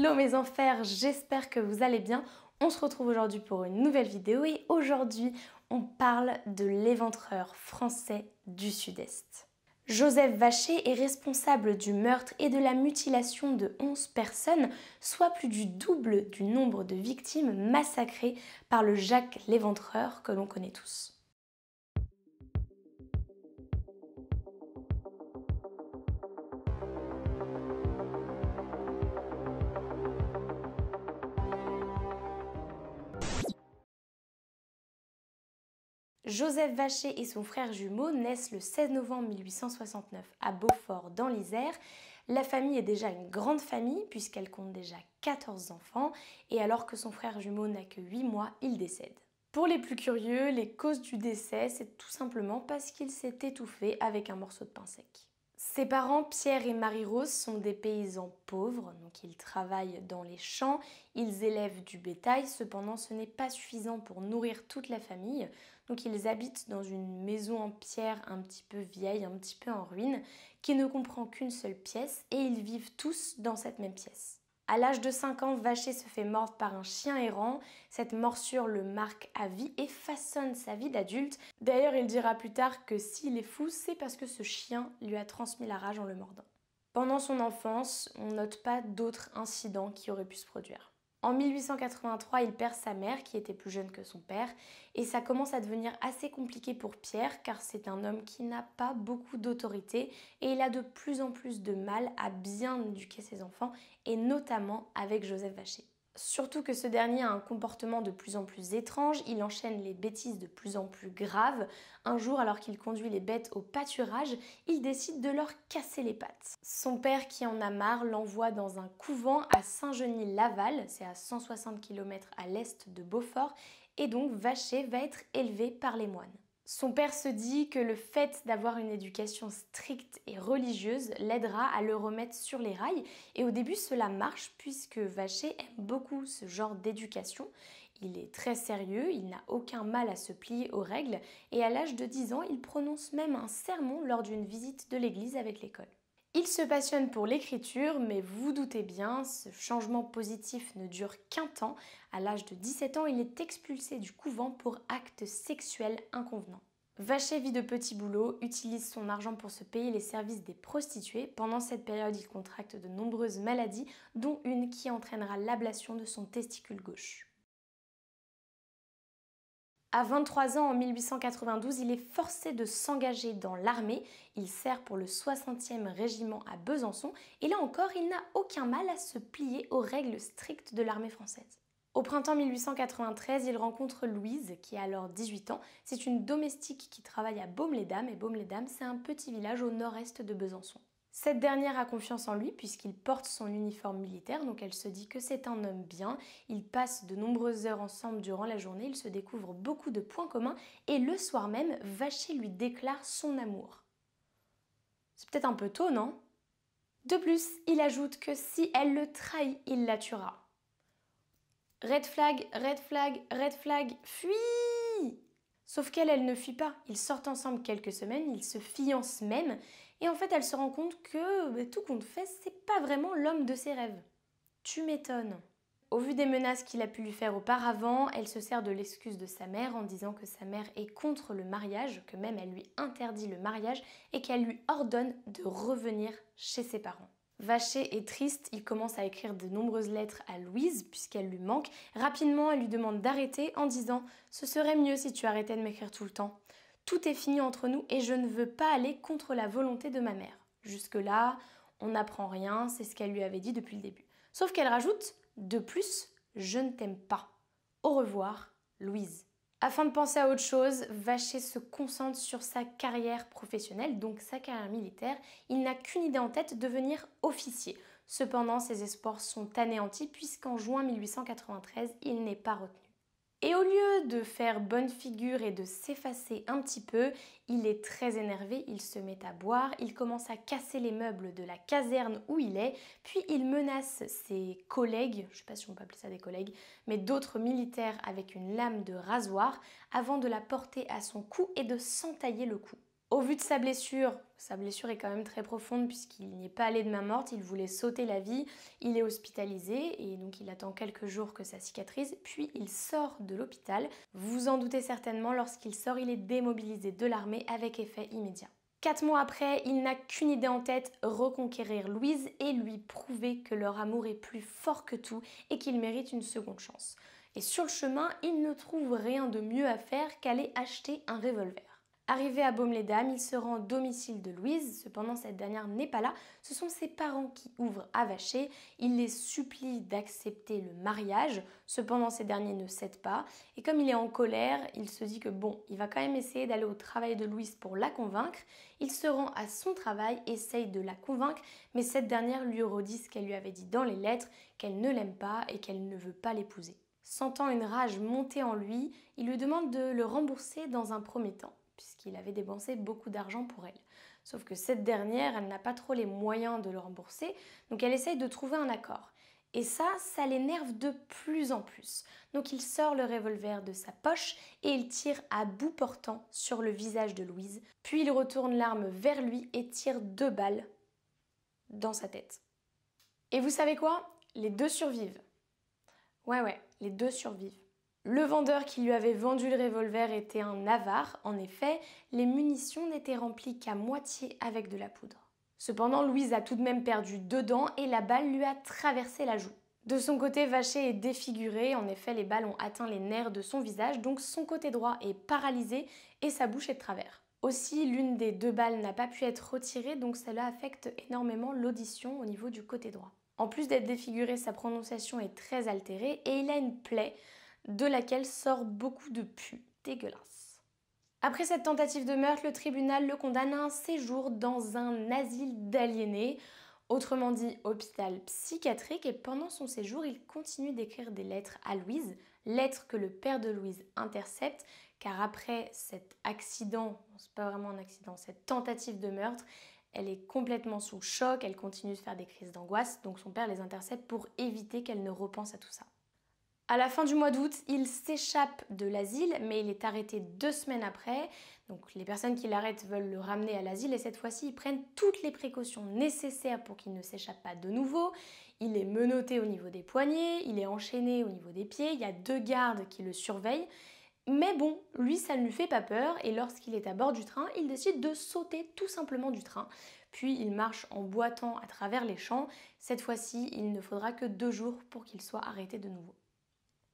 Hello mes enfers, j'espère que vous allez bien. On se retrouve aujourd'hui pour une nouvelle vidéo et aujourd'hui on parle de l'éventreur français du Sud-Est. Joseph Vacher est responsable du meurtre et de la mutilation de 11 personnes, soit plus du double du nombre de victimes massacrées par le Jacques l'éventreur que l'on connaît tous. Joseph Vacher et son frère jumeau naissent le 16 novembre 1869 à Beaufort dans l'Isère. La famille est déjà une grande famille puisqu'elle compte déjà 14 enfants et alors que son frère jumeau n'a que 8 mois, il décède. Pour les plus curieux, les causes du décès, c'est tout simplement parce qu'il s'est étouffé avec un morceau de pain sec. Ses parents, Pierre et Marie-Rose, sont des paysans pauvres, donc ils travaillent dans les champs, ils élèvent du bétail, cependant ce n'est pas suffisant pour nourrir toute la famille, donc ils habitent dans une maison en pierre un petit peu vieille, un petit peu en ruine, qui ne comprend qu'une seule pièce, et ils vivent tous dans cette même pièce. À l'âge de 5 ans, Vacher se fait mordre par un chien errant. Cette morsure le marque à vie et façonne sa vie d'adulte. D'ailleurs, il dira plus tard que s'il est fou, c'est parce que ce chien lui a transmis la rage en le mordant. Pendant son enfance, on note pas d'autres incidents qui auraient pu se produire. En 1883, il perd sa mère, qui était plus jeune que son père, et ça commence à devenir assez compliqué pour Pierre, car c'est un homme qui n'a pas beaucoup d'autorité, et il a de plus en plus de mal à bien éduquer ses enfants, et notamment avec Joseph Vacher. Surtout que ce dernier a un comportement de plus en plus étrange, il enchaîne les bêtises de plus en plus graves. Un jour, alors qu'il conduit les bêtes au pâturage, il décide de leur casser les pattes. Son père, qui en a marre, l'envoie dans un couvent à Saint-Genis-Laval, c'est à 160 km à l'est de Beaufort, et donc Vacher va être élevé par les moines. Son père se dit que le fait d'avoir une éducation stricte et religieuse l'aidera à le remettre sur les rails et au début cela marche puisque Vacher aime beaucoup ce genre d'éducation. Il est très sérieux, il n'a aucun mal à se plier aux règles et à l'âge de 10 ans il prononce même un sermon lors d'une visite de l'église avec l'école. Il se passionne pour l'écriture, mais vous doutez bien, ce changement positif ne dure qu'un temps. À l'âge de 17 ans, il est expulsé du couvent pour actes sexuels inconvenants. Vacher vit de petits boulots, utilise son argent pour se payer les services des prostituées. Pendant cette période, il contracte de nombreuses maladies, dont une qui entraînera l'ablation de son testicule gauche. À 23 ans, en 1892, il est forcé de s'engager dans l'armée. Il sert pour le 60e régiment à Besançon et là encore, il n'a aucun mal à se plier aux règles strictes de l'armée française. Au printemps 1893, il rencontre Louise, qui a alors 18 ans. C'est une domestique qui travaille à Baume-les-Dames et Baume-les-Dames, c'est un petit village au nord-est de Besançon. Cette dernière a confiance en lui puisqu'il porte son uniforme militaire, donc elle se dit que c'est un homme bien. Ils passent de nombreuses heures ensemble durant la journée, ils se découvrent beaucoup de points communs et le soir même, Vaché lui déclare son amour. C'est peut-être un peu tôt, non De plus, il ajoute que si elle le trahit, il la tuera. Red flag, red flag, red flag, fuis Sauf qu'elle, elle ne fuit pas. Ils sortent ensemble quelques semaines, ils se fiancent même, et en fait, elle se rend compte que, bah, tout compte fait, c'est pas vraiment l'homme de ses rêves. Tu m'étonnes. Au vu des menaces qu'il a pu lui faire auparavant, elle se sert de l'excuse de sa mère en disant que sa mère est contre le mariage, que même elle lui interdit le mariage et qu'elle lui ordonne de revenir chez ses parents. Vaché et triste, il commence à écrire de nombreuses lettres à Louise puisqu'elle lui manque. Rapidement, elle lui demande d'arrêter en disant ⁇ Ce serait mieux si tu arrêtais de m'écrire tout le temps. Tout est fini entre nous et je ne veux pas aller contre la volonté de ma mère. Jusque-là, on n'apprend rien, c'est ce qu'elle lui avait dit depuis le début. Sauf qu'elle rajoute ⁇ De plus, je ne t'aime pas. Au revoir, Louise. Afin de penser à autre chose, Vacher se concentre sur sa carrière professionnelle, donc sa carrière militaire. Il n'a qu'une idée en tête, devenir officier. Cependant, ses espoirs sont anéantis puisqu'en juin 1893, il n'est pas retenu. Et au lieu de faire bonne figure et de s'effacer un petit peu, il est très énervé, il se met à boire, il commence à casser les meubles de la caserne où il est, puis il menace ses collègues, je ne sais pas si on peut appeler ça des collègues, mais d'autres militaires avec une lame de rasoir avant de la porter à son cou et de s'entailler le cou. Au vu de sa blessure, sa blessure est quand même très profonde puisqu'il n'y est pas allé de main morte, il voulait sauter la vie, il est hospitalisé et donc il attend quelques jours que ça cicatrise, puis il sort de l'hôpital. Vous en doutez certainement, lorsqu'il sort, il est démobilisé de l'armée avec effet immédiat. Quatre mois après, il n'a qu'une idée en tête, reconquérir Louise et lui prouver que leur amour est plus fort que tout et qu'il mérite une seconde chance. Et sur le chemin, il ne trouve rien de mieux à faire qu'aller acheter un revolver. Arrivé à Baume-les-Dames, il se rend au domicile de Louise, cependant cette dernière n'est pas là. Ce sont ses parents qui ouvrent vacher. il les supplie d'accepter le mariage, cependant ces derniers ne cèdent pas, et comme il est en colère, il se dit que bon, il va quand même essayer d'aller au travail de Louise pour la convaincre. Il se rend à son travail, essaye de la convaincre, mais cette dernière lui redit ce qu'elle lui avait dit dans les lettres, qu'elle ne l'aime pas et qu'elle ne veut pas l'épouser. Sentant une rage monter en lui, il lui demande de le rembourser dans un premier temps puisqu'il avait dépensé beaucoup d'argent pour elle. Sauf que cette dernière, elle n'a pas trop les moyens de le rembourser, donc elle essaye de trouver un accord. Et ça, ça l'énerve de plus en plus. Donc il sort le revolver de sa poche et il tire à bout portant sur le visage de Louise, puis il retourne l'arme vers lui et tire deux balles dans sa tête. Et vous savez quoi Les deux survivent. Ouais ouais, les deux survivent. Le vendeur qui lui avait vendu le revolver était un avare, en effet, les munitions n'étaient remplies qu'à moitié avec de la poudre. Cependant, Louise a tout de même perdu deux dents et la balle lui a traversé la joue. De son côté, Vacher est défiguré, en effet les balles ont atteint les nerfs de son visage, donc son côté droit est paralysé et sa bouche est de travers. Aussi, l'une des deux balles n'a pas pu être retirée, donc cela affecte énormément l'audition au niveau du côté droit. En plus d'être défiguré, sa prononciation est très altérée et il a une plaie de laquelle sort beaucoup de pu dégueulasse. Après cette tentative de meurtre, le tribunal le condamne à un séjour dans un asile d'aliénés, autrement dit hôpital psychiatrique, et pendant son séjour, il continue d'écrire des lettres à Louise, lettres que le père de Louise intercepte, car après cet accident, c'est pas vraiment un accident, cette tentative de meurtre, elle est complètement sous choc, elle continue de faire des crises d'angoisse, donc son père les intercepte pour éviter qu'elle ne repense à tout ça. À la fin du mois d'août, il s'échappe de l'asile, mais il est arrêté deux semaines après. Donc les personnes qui l'arrêtent veulent le ramener à l'asile et cette fois-ci, ils prennent toutes les précautions nécessaires pour qu'il ne s'échappe pas de nouveau. Il est menotté au niveau des poignets, il est enchaîné au niveau des pieds, il y a deux gardes qui le surveillent. Mais bon, lui, ça ne lui fait pas peur et lorsqu'il est à bord du train, il décide de sauter tout simplement du train. Puis il marche en boitant à travers les champs. Cette fois-ci, il ne faudra que deux jours pour qu'il soit arrêté de nouveau.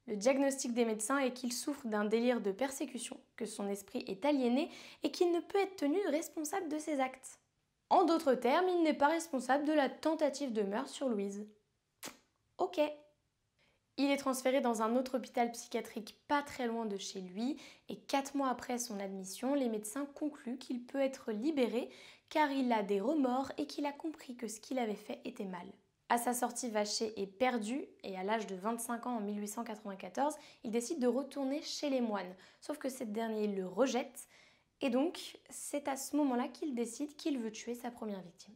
Le diagnostic des médecins est qu'il souffre d'un délire de persécution, que son esprit est aliéné et qu'il ne peut être tenu responsable de ses actes. En d'autres termes, il n'est pas responsable de la tentative de meurtre sur Louise. Ok. Il est transféré dans un autre hôpital psychiatrique pas très loin de chez lui et 4 mois après son admission, les médecins concluent qu'il peut être libéré car il a des remords et qu'il a compris que ce qu'il avait fait était mal. À sa sortie, Vacher est perdu et à l'âge de 25 ans en 1894, il décide de retourner chez les moines, sauf que ces derniers le rejettent et donc c'est à ce moment-là qu'il décide qu'il veut tuer sa première victime.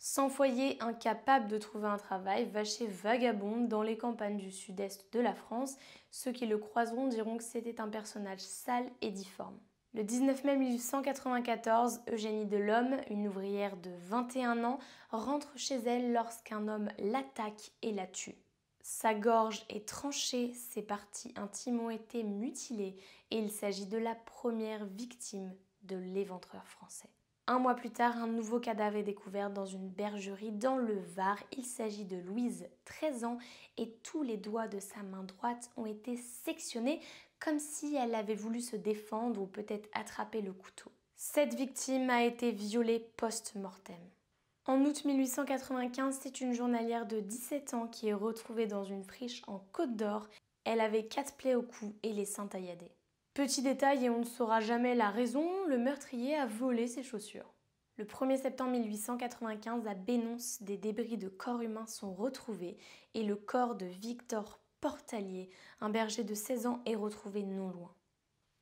Sans foyer, incapable de trouver un travail, Vacher vagabonde dans les campagnes du sud-est de la France. Ceux qui le croiseront diront que c'était un personnage sale et difforme. Le 19 mai 1894, Eugénie Delhomme, une ouvrière de 21 ans, rentre chez elle lorsqu'un homme l'attaque et la tue. Sa gorge est tranchée, ses parties intimes ont été mutilées et il s'agit de la première victime de l'éventreur français. Un mois plus tard, un nouveau cadavre est découvert dans une bergerie dans le Var. Il s'agit de Louise, 13 ans, et tous les doigts de sa main droite ont été sectionnés comme si elle avait voulu se défendre ou peut-être attraper le couteau. Cette victime a été violée post-mortem. En août 1895, c'est une journalière de 17 ans qui est retrouvée dans une friche en Côte d'Or. Elle avait quatre plaies au cou et les seins tailladés. Petit détail et on ne saura jamais la raison, le meurtrier a volé ses chaussures. Le 1er septembre 1895, à Bénonce, des débris de corps humains sont retrouvés et le corps de Victor Portalier, un berger de 16 ans, est retrouvé non loin.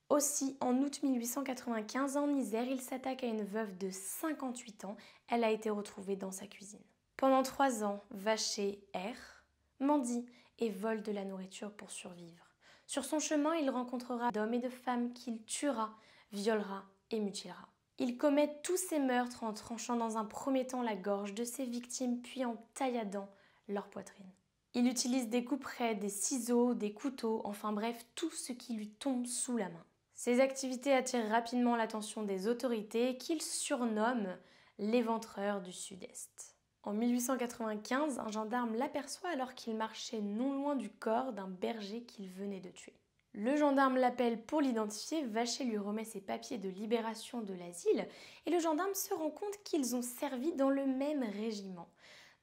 Aussi, en août 1895, en Isère, il s'attaque à une veuve de 58 ans. Elle a été retrouvée dans sa cuisine. Pendant trois ans, Vacher erre, mendie et vole de la nourriture pour survivre. Sur son chemin, il rencontrera d'hommes et de femmes qu'il tuera, violera et mutilera. Il commet tous ces meurtres en tranchant dans un premier temps la gorge de ses victimes, puis en tailladant leur poitrine. Il utilise des couperets, des ciseaux, des couteaux, enfin bref, tout ce qui lui tombe sous la main. Ses activités attirent rapidement l'attention des autorités qu'il surnomme l'éventreur du Sud-Est. En 1895, un gendarme l'aperçoit alors qu'il marchait non loin du corps d'un berger qu'il venait de tuer. Le gendarme l'appelle pour l'identifier, Vacher lui remet ses papiers de libération de l'asile et le gendarme se rend compte qu'ils ont servi dans le même régiment.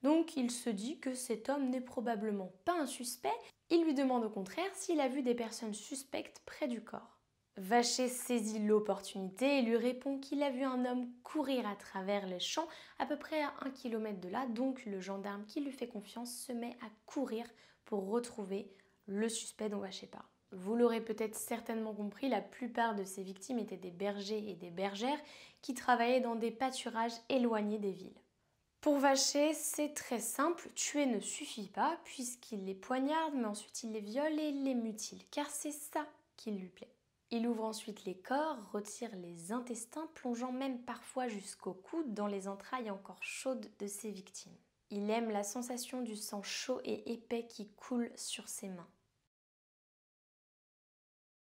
Donc il se dit que cet homme n'est probablement pas un suspect. Il lui demande au contraire s'il a vu des personnes suspectes près du corps. Vacher saisit l'opportunité et lui répond qu'il a vu un homme courir à travers les champs à peu près à un kilomètre de là, donc le gendarme qui lui fait confiance se met à courir pour retrouver le suspect dont Vaché parle. Vous l'aurez peut-être certainement compris, la plupart de ces victimes étaient des bergers et des bergères qui travaillaient dans des pâturages éloignés des villes. Pour Vacher, c'est très simple, tuer ne suffit pas puisqu'il les poignarde, mais ensuite il les viole et les mutile, car c'est ça qui lui plaît. Il ouvre ensuite les corps, retire les intestins, plongeant même parfois jusqu'au coude dans les entrailles encore chaudes de ses victimes. Il aime la sensation du sang chaud et épais qui coule sur ses mains.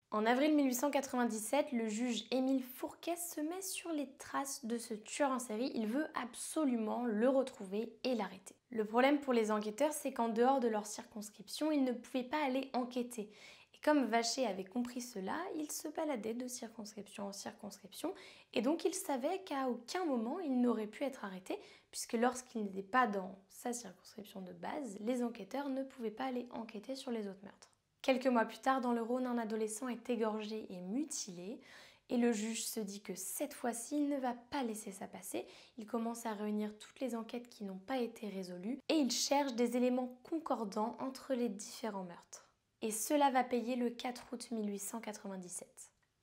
En avril 1897, le juge Émile Fourquet se met sur les traces de ce tueur en série. Il veut absolument le retrouver et l'arrêter. Le problème pour les enquêteurs, c'est qu'en dehors de leur circonscription, ils ne pouvaient pas aller enquêter. Et comme Vacher avait compris cela, il se baladait de circonscription en circonscription, et donc il savait qu'à aucun moment il n'aurait pu être arrêté, puisque lorsqu'il n'était pas dans sa circonscription de base, les enquêteurs ne pouvaient pas aller enquêter sur les autres meurtres. Quelques mois plus tard, dans le Rhône, un adolescent est égorgé et mutilé. Et le juge se dit que cette fois-ci, il ne va pas laisser ça passer. Il commence à réunir toutes les enquêtes qui n'ont pas été résolues et il cherche des éléments concordants entre les différents meurtres. Et cela va payer le 4 août 1897.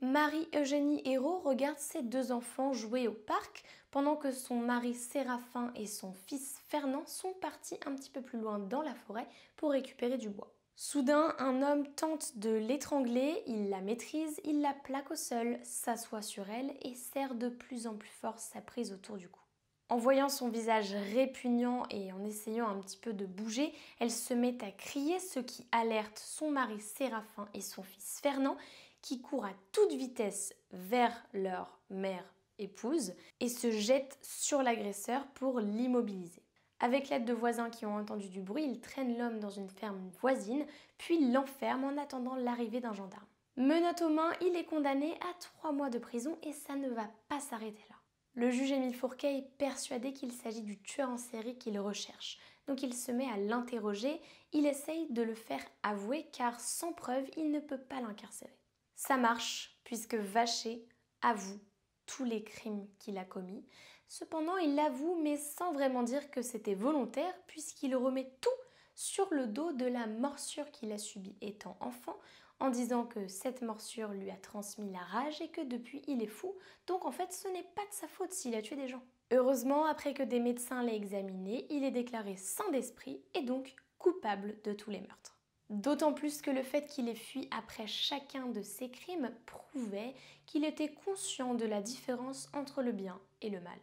Marie-Eugénie Hérault regarde ses deux enfants jouer au parc pendant que son mari Séraphin et son fils Fernand sont partis un petit peu plus loin dans la forêt pour récupérer du bois. Soudain, un homme tente de l'étrangler, il la maîtrise, il la plaque au sol, s'assoit sur elle et serre de plus en plus fort sa prise autour du cou. En voyant son visage répugnant et en essayant un petit peu de bouger, elle se met à crier, ce qui alerte son mari Séraphin et son fils Fernand, qui courent à toute vitesse vers leur mère épouse et se jettent sur l'agresseur pour l'immobiliser. Avec l'aide de voisins qui ont entendu du bruit, il traîne l'homme dans une ferme voisine, puis l'enferme en attendant l'arrivée d'un gendarme. Menottes aux mains, il est condamné à trois mois de prison et ça ne va pas s'arrêter là. Le juge Émile Fourquet est persuadé qu'il s'agit du tueur en série qu'il recherche, donc il se met à l'interroger, il essaye de le faire avouer car sans preuve, il ne peut pas l'incarcérer. Ça marche, puisque Vacher avoue tous les crimes qu'il a commis, Cependant, il l'avoue, mais sans vraiment dire que c'était volontaire, puisqu'il remet tout sur le dos de la morsure qu'il a subie étant enfant, en disant que cette morsure lui a transmis la rage et que depuis il est fou, donc en fait ce n'est pas de sa faute s'il a tué des gens. Heureusement, après que des médecins l'aient examiné, il est déclaré sain d'esprit et donc coupable de tous les meurtres. D'autant plus que le fait qu'il ait fui après chacun de ses crimes prouvait qu'il était conscient de la différence entre le bien et le mal.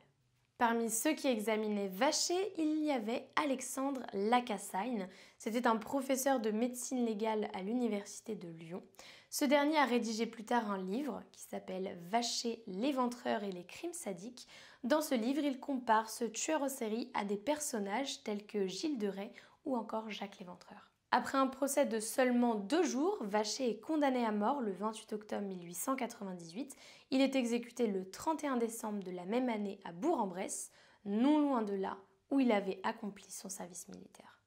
Parmi ceux qui examinaient Vacher, il y avait Alexandre Lacassagne. C'était un professeur de médecine légale à l'Université de Lyon. Ce dernier a rédigé plus tard un livre qui s'appelle Vacher, l'éventreur et les crimes sadiques. Dans ce livre, il compare ce tueur en série à des personnages tels que Gilles de Rais ou encore Jacques l'éventreur. Après un procès de seulement deux jours, Vacher est condamné à mort le 28 octobre 1898. Il est exécuté le 31 décembre de la même année à Bourg-en-Bresse, non loin de là où il avait accompli son service militaire.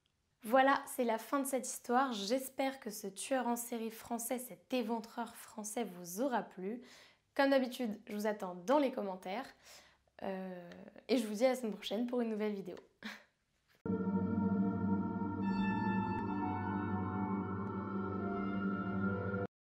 Voilà, c'est la fin de cette histoire. J'espère que ce tueur en série français, cet éventreur français vous aura plu. Comme d'habitude, je vous attends dans les commentaires. Euh, et je vous dis à la semaine prochaine pour une nouvelle vidéo.